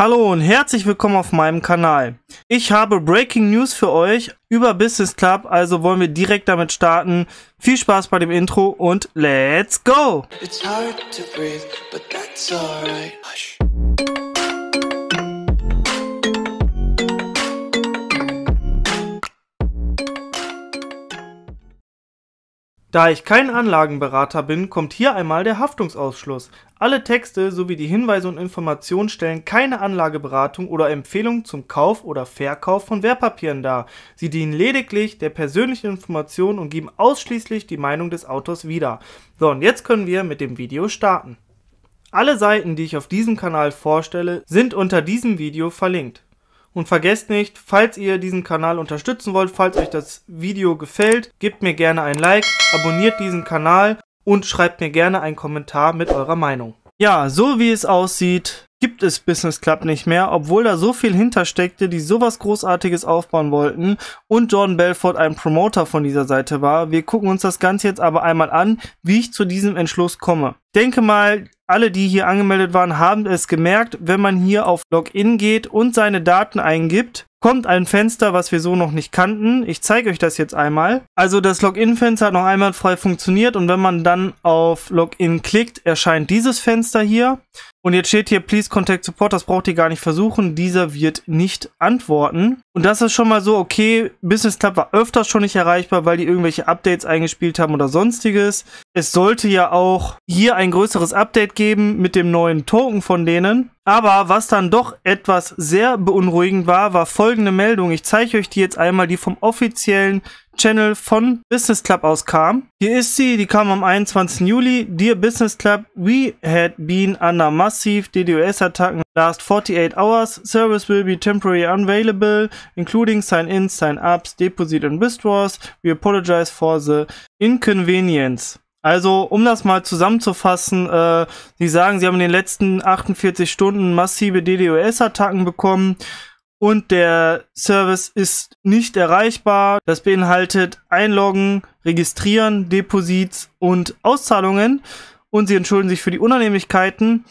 Hallo und herzlich willkommen auf meinem Kanal. Ich habe Breaking News für euch über Business Club, also wollen wir direkt damit starten. Viel Spaß bei dem Intro und let's go! It's hard to breathe, but that's alright. Da ich kein Anlagenberater bin, kommt hier einmal der Haftungsausschluss. Alle Texte sowie die Hinweise und Informationen stellen keine Anlageberatung oder Empfehlung zum Kauf oder Verkauf von Wertpapieren dar. Sie dienen lediglich der persönlichen Information und geben ausschließlich die Meinung des Autors wieder. So, und jetzt können wir mit dem Video starten. Alle Seiten, die ich auf diesem Kanal vorstelle, sind unter diesem Video verlinkt. Und vergesst nicht, falls ihr diesen Kanal unterstützen wollt, falls euch das Video gefällt, gebt mir gerne ein Like, abonniert diesen Kanal und schreibt mir gerne einen Kommentar mit eurer Meinung. Ja, so wie es aussieht, gibt es Business Club nicht mehr, obwohl da so viel hintersteckte, die sowas Großartiges aufbauen wollten und Jordan Belfort ein Promoter von dieser Seite war. Wir gucken uns das Ganze jetzt aber einmal an, wie ich zu diesem Entschluss komme. Denke mal, alle, die hier angemeldet waren, haben es gemerkt, wenn man hier auf Login geht und seine Daten eingibt, kommt ein Fenster, was wir so noch nicht kannten. Ich zeige euch das jetzt einmal. Also das Login-Fenster hat noch einmal frei funktioniert und wenn man dann auf Login klickt, erscheint dieses Fenster hier. Und jetzt steht hier, please contact support, das braucht ihr gar nicht versuchen, dieser wird nicht antworten. Und das ist schon mal so, okay, Business Club war öfters schon nicht erreichbar, weil die irgendwelche Updates eingespielt haben oder sonstiges. Es sollte ja auch hier ein größeres Update geben mit dem neuen Token von denen. Aber was dann doch etwas sehr beunruhigend war, war folgende Meldung. Ich zeige euch die jetzt einmal, die vom offiziellen Channel von Business Club aus kam. Hier ist sie, die kam am 21. Juli. Dear Business Club, we had been under massive DDoS-Attacken last 48 hours. Service will be temporarily unavailable, including sign-ins, sign-ups, deposit and withdrawals. We apologize for the inconvenience. Also, um das mal zusammenzufassen, äh, sie sagen, sie haben in den letzten 48 Stunden massive DDoS-Attacken bekommen und der Service ist nicht erreichbar. Das beinhaltet Einloggen, Registrieren, Deposits und Auszahlungen. Und sie entschulden sich für die Unannehmlichkeiten.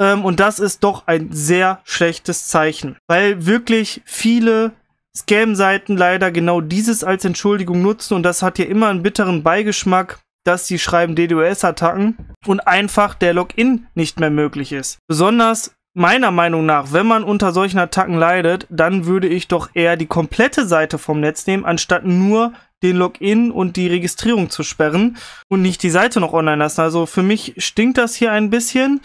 Ähm, und das ist doch ein sehr schlechtes Zeichen, weil wirklich viele Scam-Seiten leider genau dieses als Entschuldigung nutzen. Und das hat ja immer einen bitteren Beigeschmack, dass sie schreiben DDoS-Attacken und einfach der Login nicht mehr möglich ist. Besonders meiner Meinung nach, wenn man unter solchen Attacken leidet, dann würde ich doch eher die komplette Seite vom Netz nehmen, anstatt nur den Login und die Registrierung zu sperren und nicht die Seite noch online lassen. Also für mich stinkt das hier ein bisschen.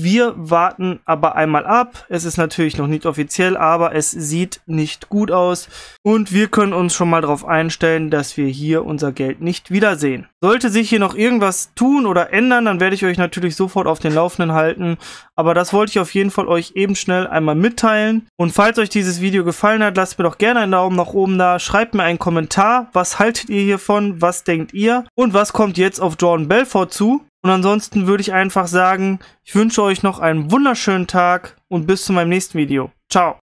Wir warten aber einmal ab. Es ist natürlich noch nicht offiziell, aber es sieht nicht gut aus. Und wir können uns schon mal darauf einstellen, dass wir hier unser Geld nicht wiedersehen. Sollte sich hier noch irgendwas tun oder ändern, dann werde ich euch natürlich sofort auf den Laufenden halten. Aber das wollte ich auf jeden Fall euch eben schnell einmal mitteilen. Und falls euch dieses Video gefallen hat, lasst mir doch gerne einen Daumen nach oben da. Schreibt mir einen Kommentar. Was haltet ihr hiervon? Was denkt ihr? Und was kommt jetzt auf Jordan Belfort zu? Und ansonsten würde ich einfach sagen, ich wünsche euch noch einen wunderschönen Tag und bis zu meinem nächsten Video. Ciao.